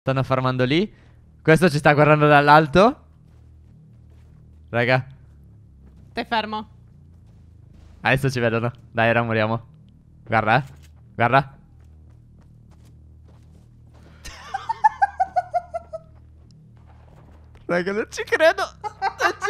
Stanno farmando lì. Questo ci sta guardando dall'alto. Raga. Stai fermo. Adesso ci vedono. Dai, ora moriamo. Guarda, eh. Guarda. Raga, non ci credo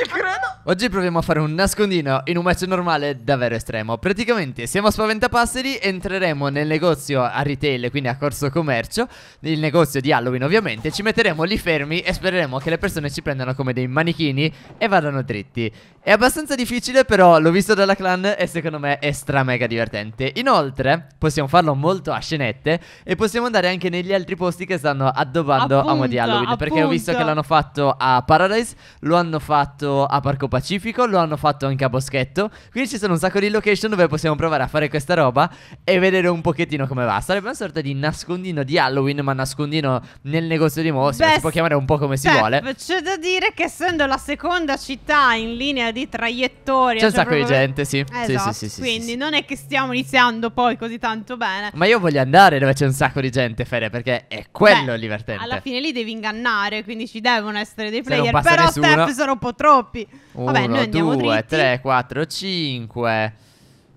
ci credo. Oggi proviamo a fare un nascondino in un match normale davvero estremo. Praticamente siamo a Spaventapasseri, entreremo nel negozio a retail, quindi a corso commercio, il negozio di Halloween ovviamente, ci metteremo lì fermi e spereremo che le persone ci prendano come dei manichini e vadano dritti. È abbastanza difficile però l'ho visto dalla clan e secondo me è stra mega divertente. Inoltre possiamo farlo molto a scenette e possiamo andare anche negli altri posti che stanno addobbando appunta, a mo' di Halloween, appunta. perché ho visto che l'hanno fatto a Paradise, lo hanno fatto fatto a Parco Pacifico, lo hanno fatto anche a Boschetto, quindi ci sono un sacco di location dove possiamo provare a fare questa roba e vedere un pochettino come va. Sarebbe una sorta di nascondino di Halloween, ma nascondino nel negozio di Mossi, si può chiamare un po' come si beh, vuole. C'è da dire che essendo la seconda città in linea di traiettoria... C'è un cioè sacco proprio... di gente, sì. Esatto, sì, sì, sì quindi sì, non è che stiamo iniziando poi così tanto bene. Ma io voglio andare dove c'è un sacco di gente, Fede, perché è quello beh, il divertente. Alla fine lì devi ingannare, quindi ci devono essere dei player, però nessuno. Steph sono un po' troppo troppi. Vabbè, Uno, noi andiamo due, dritti. tre, quattro, cinque.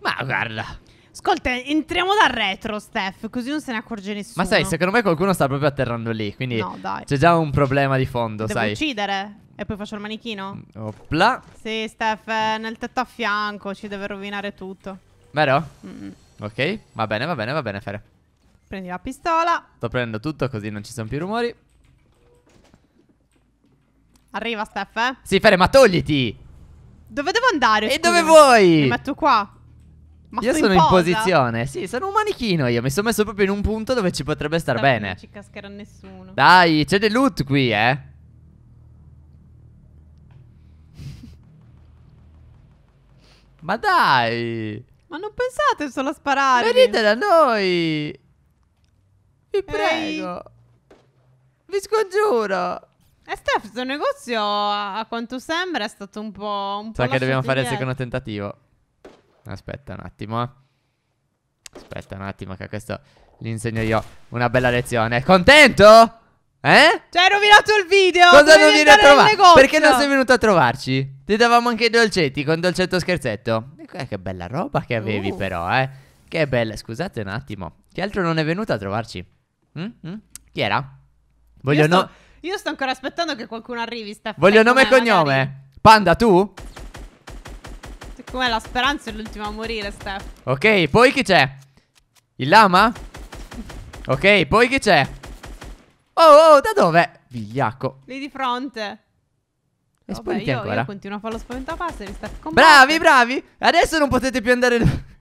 Ma guarda. Ascolta, entriamo dal retro, Steph, così non se ne accorge nessuno. Ma sai, secondo me qualcuno sta proprio atterrando lì, quindi no, c'è già un problema di fondo, Devo sai. uccidere e poi faccio il manichino. Opla. Sì, Steph, eh, nel tetto a fianco, ci deve rovinare tutto. Vero? Mm. Ok, va bene, va bene, va bene, Fere. Prendi la pistola. Sto prendendo tutto così non ci sono più rumori. Arriva, Steph, eh. Sì, Fere, ma togliti. Dove devo andare? E dove vuoi? Mi metto qua. Ma io sono in, in posizione. Sì, sono un manichino io. Mi sono messo proprio in un punto dove ci potrebbe star Steph bene. Non ci cascherà nessuno. Dai, c'è del loot qui, eh. ma dai. Ma non pensate solo a sparare. Venite da noi. Vi prego. Ehi. Vi scongiuro. E eh, Steph, questo negozio, a quanto sembra, è stato un po'... Un Sa so che dobbiamo fare il secondo tentativo. Aspetta un attimo, eh. Aspetta un attimo che questo gli insegno io una bella lezione. Contento? Eh? Cioè hai rovinato il video Cosa non viene a trovare? Perché non sei venuto a trovarci? Ti davamo anche i dolcetti con dolcetto scherzetto E eh, Che bella roba che avevi uh. però eh Che bella Scusate un attimo Chi altro non è venuto a trovarci? Mm? Mm? Chi era? Voglio, no... Io sto ancora aspettando che qualcuno arrivi, Stefano. Voglio nome e cognome. Magari. Panda, tu? Com'è la speranza è l'ultima a morire, Steph. Ok, poi chi c'è? Il lama? Ok, poi chi c'è? Oh, oh, da dove? Vigliacco. Lì di fronte. E Vabbè, io, ancora. io continuo a fare lo spaventapasseri, Steph. Bravi, bravi. Adesso non potete più andare...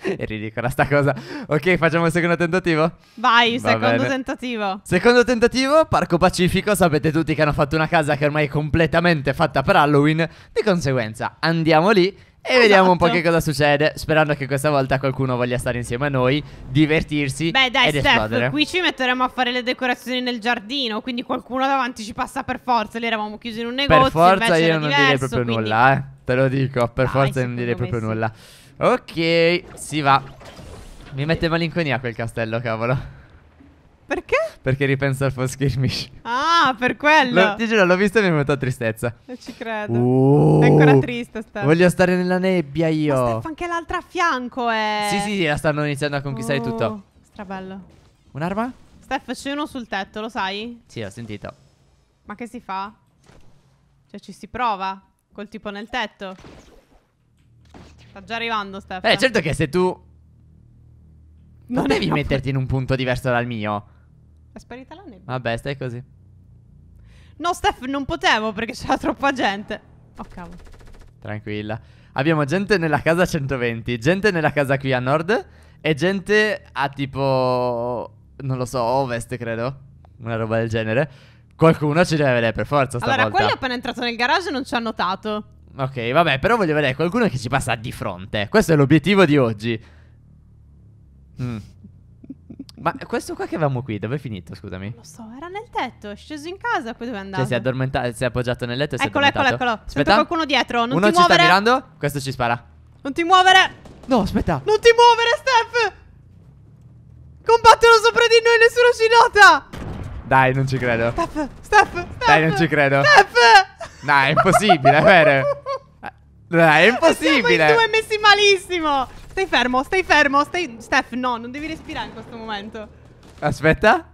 È ridicola sta cosa. Ok, facciamo il secondo tentativo? Vai, Va secondo bene. tentativo. Secondo tentativo, Parco Pacifico. Sapete tutti che hanno fatto una casa che ormai è completamente fatta per Halloween. Di conseguenza, andiamo lì e esatto. vediamo un po' che cosa succede, sperando che questa volta qualcuno voglia stare insieme a noi, divertirsi Beh, dai, ed Steph, esplodere. qui ci metteremo a fare le decorazioni nel giardino, quindi qualcuno davanti ci passa per forza. Lì eravamo chiusi in un negozio, Per forza io non diverso, direi proprio quindi... nulla, eh. Te lo dico, per dai, forza non direi proprio sì. nulla. Ok, si va Mi mette malinconia quel castello, cavolo perché? Perché ripenso al Fall Skirmish Ah, per quello Lo, Ti giuro, l'ho visto e mi è venuta tristezza Non ci credo uh, È ancora triste Steph Voglio stare nella nebbia io Ma Steph anche l'altra a fianco è eh. Sì, sì, sì, la stanno iniziando a conquistare uh, tutto Strabello Un'arma? Steph, c'è uno sul tetto, lo sai? Sì, ho sentito Ma che si fa? Cioè, ci si prova? Col tipo nel tetto Sta già arrivando, Steph. Eh, certo che se tu... Non devi metterti in un punto diverso dal mio. È sparita la nebbia. Vabbè, stai così. No, Steph, non potevo perché c'era troppa gente. Oh, cavolo. Tranquilla. Abbiamo gente nella casa 120, gente nella casa qui a nord e gente a tipo... Non lo so, ovest, credo. Una roba del genere. Qualcuno ci deve vedere per forza allora, stavolta. Allora, quelli appena entrato nel garage non ci ha notato. Ok, vabbè, però voglio vedere qualcuno che ci passa di fronte. Questo è l'obiettivo di oggi. Mm. Ma questo qua che avevamo qui, dove è finito, scusami? Non lo so, era nel tetto, è sceso in casa, poi dove è andato? Cioè, si è addormentato, si è appoggiato nel letto e eccolo, si è addormentato. Eccolo, eccolo, eccolo. Aspetta, qualcuno dietro, non Uno ci muovere. sta mirando, questo ci spara. Non ti muovere! No, aspetta. Non ti muovere, Steph! Combattono sopra di noi, nessuno ci nota! Dai, non ci credo. Steph, Steph, Steph. Dai, non ci credo. Steph! Dai, è impossibile, è vero. Dai, è impossibile. Siamo in due messi malissimo. Stai fermo, stai fermo. Stai... Steph, no, non devi respirare in questo momento. Aspetta.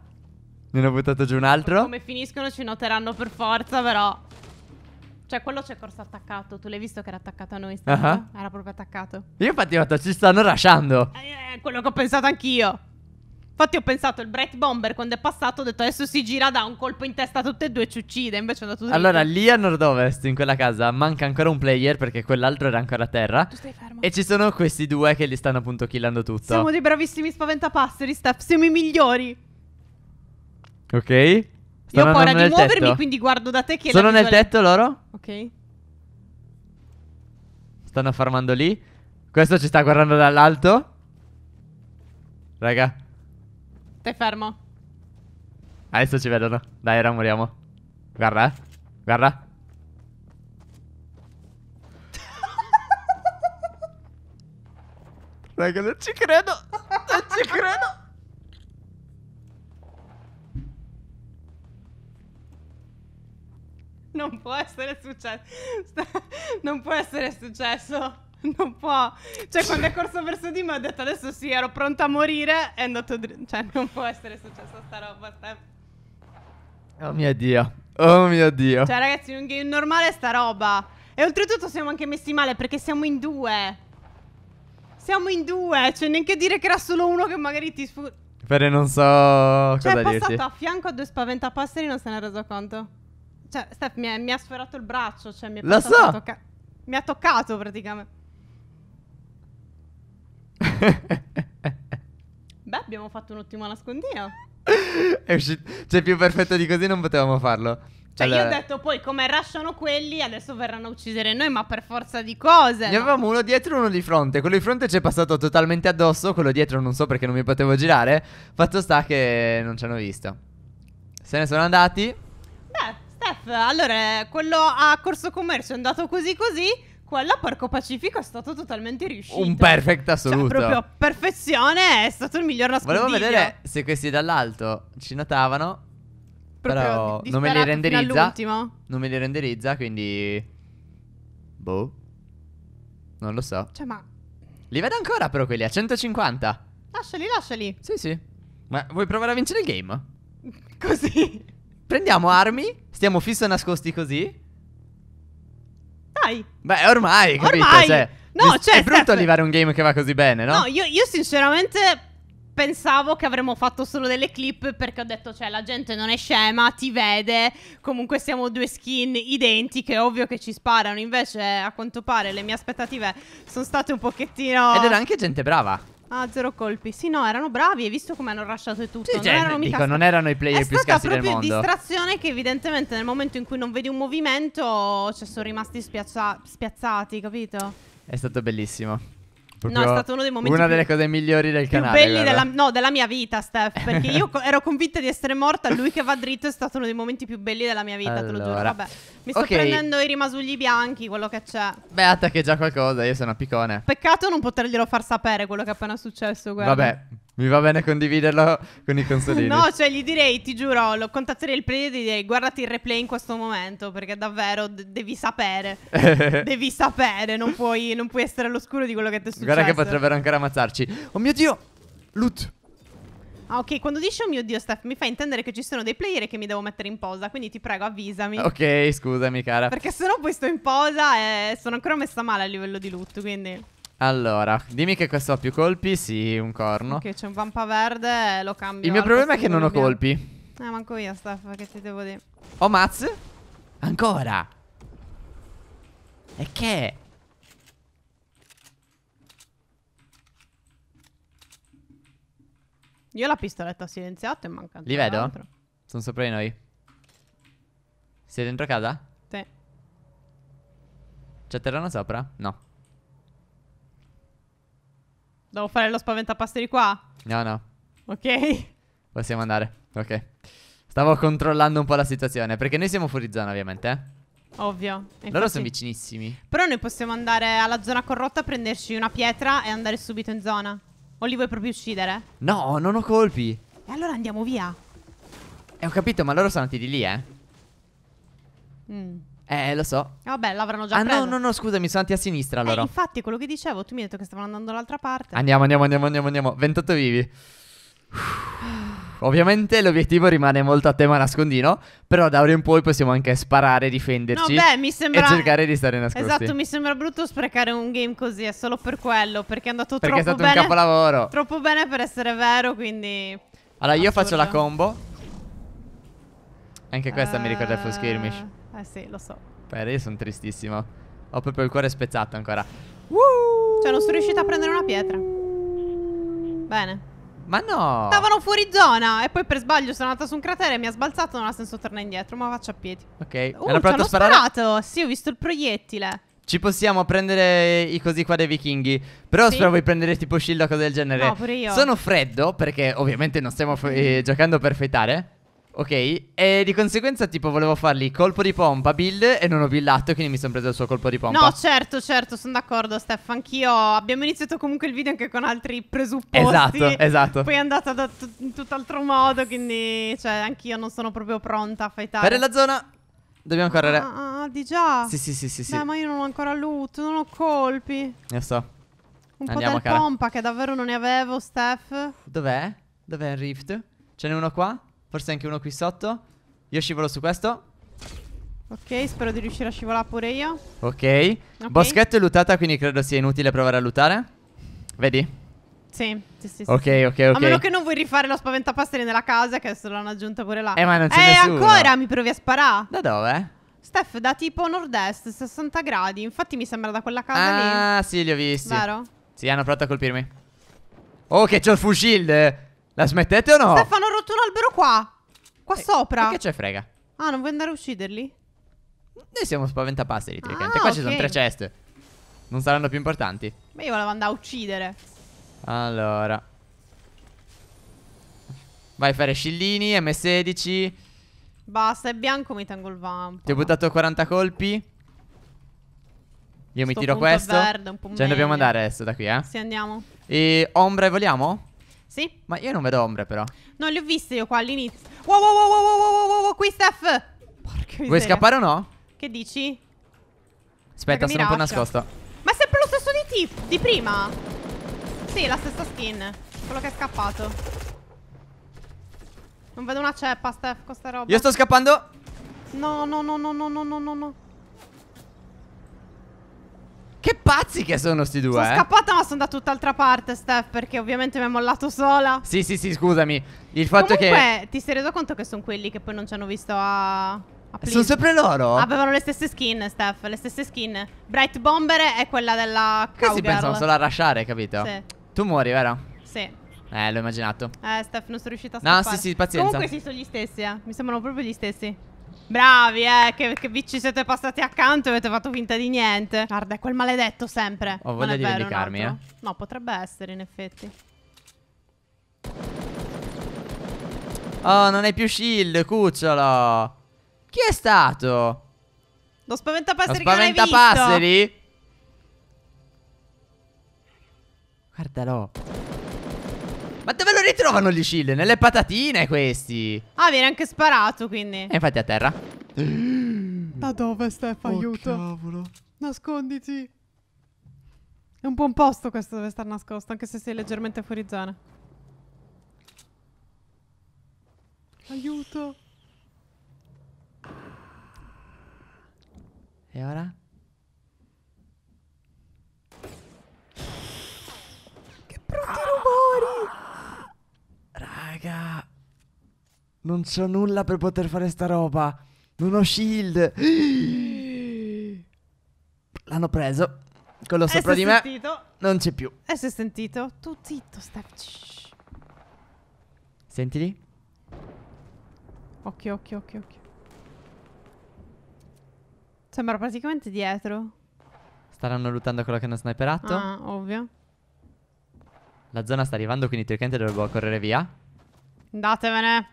Ne ho buttato giù un altro. Come finiscono ci noteranno per forza, però. Cioè, quello c'è corso attaccato. Tu l'hai visto che era attaccato a noi? Uh -huh. Era proprio attaccato. Io infatti ho detto, ci stanno lasciando. Eh, eh, quello che ho pensato anch'io. Infatti ho pensato il Brett Bomber quando è passato ho detto adesso si gira da un colpo in testa a tutte e due e ci uccide invece è andato tutto Allora lì a nord-ovest in quella casa manca ancora un player perché quell'altro era ancora a terra Tu stai fermo E ci sono questi due che li stanno appunto killando tutto Siamo dei bravissimi spaventapasseri Steph, siamo i migliori Ok Io ho paura di muovermi quindi guardo da te che Sono nel tetto loro? Ok Stanno farmando lì Questo ci sta guardando dall'alto Raga Stai fermo. Adesso ci vedono. Dai, ora moriamo. Guarda, eh. Guarda. Raga, non ci credo. Non ci credo. Non può essere successo. Non può essere successo non può. Cioè, quando è corso verso di me ho detto adesso sì, ero pronta a morire. È andato. Dr- cioè, non può essere successa sta roba. Sta... Oh mio dio. Oh mio dio. Cioè, ragazzi, un game normale sta roba. E oltretutto siamo anche messi male perché siamo in due. Siamo in due. Cioè, neanche dire che era solo uno che magari ti sfu. Però non so cioè, cosa dirti. Cioè, è passato dirti. a fianco a due spaventapasseri non se ne è reso conto. Cioè, Steph mi, è, mi ha sferrato il braccio, cioè mi, è Lo so. mi ha toccato praticamente. Beh, abbiamo fatto un ottimo nascondino. È uscito... Cioè, più perfetto di così non potevamo farlo. Cioè, allora... io ho detto poi come rasciano quelli, adesso verranno a uccidere noi, ma per forza di cose. Ne avevamo uno dietro e uno di fronte. Quello di fronte ci è passato totalmente addosso. Quello dietro non so perché non mi potevo girare. Fatto sta che non ci hanno visto. Se ne sono andati. Beh, Steph, allora eh, quello a corso commercio è andato così così quello Porco Pacifico è stato totalmente riuscito. Un perfect cioè, assoluto. Cioè, proprio perfezione è stato il miglior nascondiglio. Volevo vedere se questi dall'alto ci notavano. Proprio però non me li renderizza. Non me li renderizza, quindi... Boh. Non lo so. Cioè, ma... Li vedo ancora però quelli a 150. Lasciali, lasciali. Sì, sì. Ma vuoi provare a vincere il game? Così. Prendiamo armi, stiamo fisso nascosti così ormai. Beh, ormai, capito? Ormai. Cioè, no, cioè, è brutto Steph... arrivare a un game che va così bene, no? No, io, io sinceramente pensavo che avremmo fatto solo delle clip perché ho detto cioè la gente non è scema, ti vede, comunque siamo due skin identiche, ovvio che ci sparano, invece a quanto pare le mie aspettative sono state un pochettino... Ed era anche gente brava. Ah, zero colpi. Sì, no, erano bravi. Hai visto come hanno rushato tutto. Sì, non, cioè, erano dico, mica... non erano i player È più scarsi del mondo. È stata proprio distrazione che evidentemente nel momento in cui non vedi un movimento, cioè sono rimasti spiazza... spiazzati, capito? È stato bellissimo no, è stato uno dei momenti una delle cose migliori del più canale. Belli della, no, della mia vita, Steph. Perché io ero convinta di essere morta. Lui che va dritto è stato uno dei momenti più belli della mia vita, allora. te lo giuro. Vabbè, mi sto okay. prendendo i rimasugli bianchi, quello che c'è. Beata, che è già qualcosa. Io sono a picone. Peccato non poterglielo far sapere quello che è appena successo. Guarda. Vabbè. Mi va bene condividerlo con i consolini. no, cioè gli direi, ti giuro, lo contatterei il prete e gli direi guardati il replay in questo momento perché davvero d- devi sapere. devi sapere, non puoi, non puoi essere all'oscuro di quello che ti è successo. Guarda che potrebbero ancora ammazzarci. Oh mio Dio! Loot! Ah, ok, quando dici oh mio dio, Steph, mi fa intendere che ci sono dei player che mi devo mettere in posa. Quindi ti prego, avvisami. Ok, scusami, cara. Perché sennò poi sto in posa e sono ancora messa male a livello di loot, quindi. Allora, dimmi che questo ha più colpi. Sì, un corno. Che c'è un vampa verde, eh, lo cambio. Il mio problema è che non ho colpi. Eh, manco io, Steph, che ti devo dire. Oh, Maz? Ancora? E che? Io la pistoletta ho silenziato e manca Li vedo? Sono sopra di noi. Sei dentro casa? Sì. C'è terreno sopra? No. Devo fare lo di qua? No, no. Ok. Possiamo andare. Ok. Stavo controllando un po' la situazione. Perché noi siamo fuori zona, ovviamente. Eh? Ovvio. Infatti... Loro sono vicinissimi. Però noi possiamo andare alla zona corrotta, prenderci una pietra e andare subito in zona. O li vuoi proprio uccidere? No, non ho colpi. E allora andiamo via. Eh, ho capito, ma loro sono andati di lì, eh. Mmm. Eh, lo so. Vabbè, l'avranno già ah, preso. no, no, no, scusa, mi sono andati a sinistra eh, allora. Eh, infatti, quello che dicevo, tu mi hai detto che stavano andando dall'altra parte. Andiamo, andiamo, andiamo, andiamo, andiamo. 28 vivi. Ovviamente l'obiettivo rimane molto a tema nascondino, però da ora in poi possiamo anche sparare, difenderci no, beh, mi sembra... e cercare di stare nascosti. Esatto, mi sembra brutto sprecare un game così, è solo per quello, perché è andato perché troppo bene. Perché è stato bene, un capolavoro. Troppo bene per essere vero, quindi... Allora, Assurdo. io faccio la combo. Anche questa uh... mi ricorda il full skirmish. Eh, eh sì, lo so. Beh, io sono tristissimo. Ho proprio il cuore spezzato ancora. Woo! Cioè, non sono riuscita a prendere una pietra. Bene. Ma no! Stavano fuori zona e poi per sbaglio sono andata su un cratere e mi ha sbalzato, non ha senso tornare indietro, ma faccio a piedi. Ok, uh, hanno provato a sparare? sparato! Sì, ho visto il proiettile. Ci possiamo prendere i così qua dei vichinghi. Però sì. spero vuoi prendere tipo shield o cose del genere. No, pure io. Sono freddo perché ovviamente non stiamo eh, giocando per fetare. Ok, e di conseguenza tipo volevo fargli colpo di pompa build e non ho buildato, quindi mi sono preso il suo colpo di pompa No certo certo sono d'accordo Steph Anch'io abbiamo iniziato comunque il video anche con altri presupposti Esatto esatto Poi è andata da in tutt'altro modo quindi cioè anch'io non sono proprio pronta a fightare Per la zona Dobbiamo correre Ah, ah, ah di già Sì sì sì sì, sì. Beh, ma io non ho ancora loot non ho colpi Io so Un Andiamo, po' del cara. pompa che davvero non ne avevo Steph Dov'è? Dov'è il rift? Ce n'è uno qua? Forse anche uno qui sotto Io scivolo su questo Ok, spero di riuscire a scivolare pure io Ok, okay. Boschetto è lutata, quindi credo sia inutile provare a lutare Vedi? Sì, sì, sì. Ok, sì. ok, ok. A meno che non vuoi rifare lo spaventapasteri nella casa, che adesso l'hanno aggiunta pure là. Eh, ma non c'è eh, nessuno. Eh, ancora mi provi a sparare. Da dove? Steph, da tipo nord-est, 60 gradi. Infatti mi sembra da quella casa ah, lì. Ah, sì, li ho visti. Vero? Sì, hanno provato a colpirmi. Oh, che c'ho il full shield. La smettete o no? Stefano, ha rotto un albero qua. Qua e, eh, sopra. E che c'è frega? Ah, non vuoi andare a ucciderli? Noi siamo spaventapasteri, ah, Qua okay. ci sono tre ceste. Non saranno più importanti. Ma io volevo andare a uccidere. Allora. Vai a fare scillini, M16. Basta, è bianco, mi tengo il vampo. Ti ho buttato 40 colpi. Io Sto mi tiro questo. Verde, un po cioè, meglio. dobbiamo andare adesso da qui, eh? Sì, andiamo. E ombre e voliamo? Sì. Ma io non vedo ombre però. Non le ho viste io qua all'inizio. Wow, wow, wow, wow, wow, wow, wow, qui Steph. Porca miseria. Vuoi scappare o no? Che dici? Aspetta, sono un po' nascosto. Ma è sempre lo stesso di, tip, di prima. Sì, la stessa skin. Quello che è scappato. Non vedo una ceppa, Steph, con sta roba. Io sto scappando. No, no, no, no, no, no, no, no pazzi che sono sti due. Sono eh. scappata, ma sono da tutt'altra parte, Steph. Perché ovviamente mi ha mollato sola. Sì, sì, sì, scusami. Il fatto Comunque, che. Comunque, ti sei reso conto che sono quelli che poi non ci hanno visto a. a sono sempre loro? Avevano le stesse skin, Steph. Le stesse skin. Bright Bomber è quella della Cowgirl. si pensano solo a rushare, capito? Sì. Tu muori, vero? Sì. Eh, l'ho immaginato. Eh, Steph, non sono riuscita a scappare. No, sì, sì, pazienza. Comunque sì, sono gli stessi, eh. Mi sembrano proprio gli stessi. Bravi, eh, che, che, vi ci siete passati accanto e avete fatto finta di niente. Guarda, è quel maledetto sempre. Ho voglia di vendicarmi, eh. No, potrebbe essere, in effetti. Oh, non hai più shield, cucciolo. Chi è stato? Lo spaventapasseri Lo spaventapasseri? Guardalo. Ma dove lo ritrovano gli shield? Nelle patatine questi Ah viene anche sparato quindi E infatti a terra Da dove Stefano? Oh, aiuto cavolo. Nasconditi È un buon posto questo dove star nascosto Anche se sei leggermente fuori zona Aiuto E ora? Raga. Non so nulla per poter fare sta roba. Non ho shield. L'hanno preso. Quello sopra di me. Sentito. Non c'è più. E si è sentito? Tu zitto, Steph. Shh. Sentili? Occhio, occhio, occhio, occhio. Sembra praticamente dietro. Staranno lottando quello che hanno sniperato. Ah, ovvio. La zona sta arrivando, quindi teoricamente dovrò correre via. Andatevene.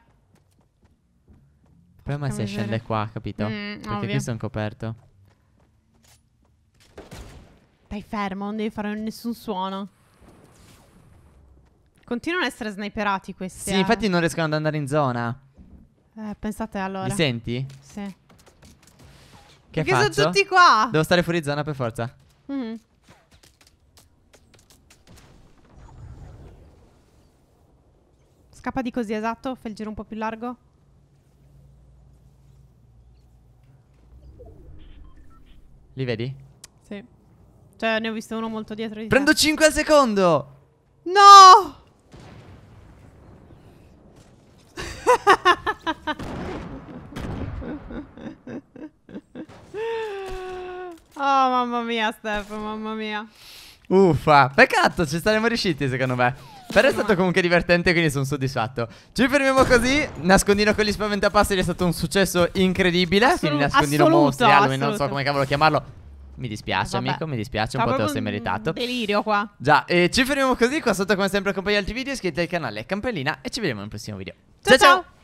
Il problema se scende qua, capito? Mm, Perché ovvio. qui sono coperto. Stai fermo, non devi fare nessun suono. Continuano ad essere sniperati questi. Sì, eh. infatti non riescono ad andare in zona. Eh, pensate allora. Mi senti? Sì. Che Perché faccio? sono tutti qua. Devo stare fuori zona per forza. Mm -hmm. Scappa di così, esatto? Fai il giro un po' più largo? Li vedi? Sì. Cioè, ne ho visto uno molto dietro di Prendo te. 5 al secondo! No! oh, mamma mia, Steph, mamma mia. Uffa, peccato, ci saremmo riusciti secondo me Però è stato comunque divertente quindi sono soddisfatto Ci fermiamo così Nascondino con gli spaventapasseri è stato un successo incredibile Assolu Quindi nascondino assoluto, mostri, Halloween, non so come cavolo chiamarlo mi dispiace eh, Vabbè. amico, mi dispiace, un Sta po' te lo sei meritato Delirio qua Già, e ci fermiamo così, qua sotto come sempre accompagnati altri video Iscrivetevi al canale, campellina E ci vediamo nel prossimo video Ciao ciao, ciao. ciao.